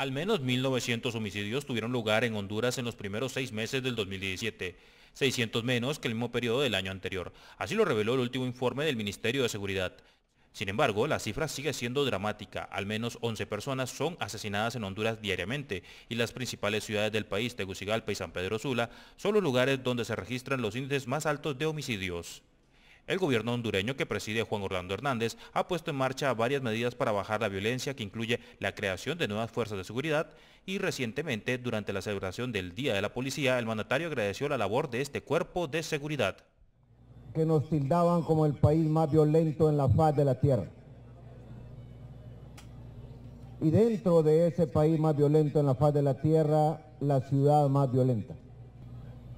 Al menos 1.900 homicidios tuvieron lugar en Honduras en los primeros seis meses del 2017, 600 menos que el mismo periodo del año anterior. Así lo reveló el último informe del Ministerio de Seguridad. Sin embargo, la cifra sigue siendo dramática. Al menos 11 personas son asesinadas en Honduras diariamente y las principales ciudades del país, Tegucigalpa y San Pedro Sula, son los lugares donde se registran los índices más altos de homicidios. El gobierno hondureño que preside Juan Orlando Hernández ha puesto en marcha varias medidas para bajar la violencia que incluye la creación de nuevas fuerzas de seguridad y recientemente durante la celebración del Día de la Policía el mandatario agradeció la labor de este cuerpo de seguridad. Que nos tildaban como el país más violento en la faz de la tierra. Y dentro de ese país más violento en la faz de la tierra, la ciudad más violenta.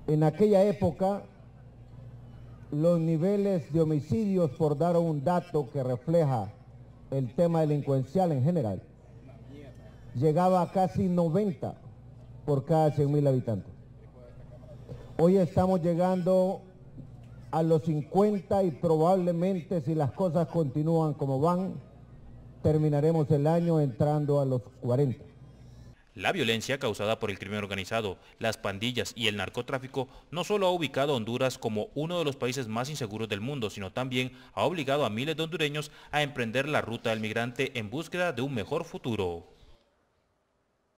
En aquella época los niveles de homicidios, por dar un dato que refleja el tema delincuencial en general, llegaba a casi 90 por cada mil habitantes. Hoy estamos llegando a los 50 y probablemente si las cosas continúan como van, terminaremos el año entrando a los 40. La violencia causada por el crimen organizado, las pandillas y el narcotráfico no solo ha ubicado a Honduras como uno de los países más inseguros del mundo, sino también ha obligado a miles de hondureños a emprender la ruta del migrante en búsqueda de un mejor futuro.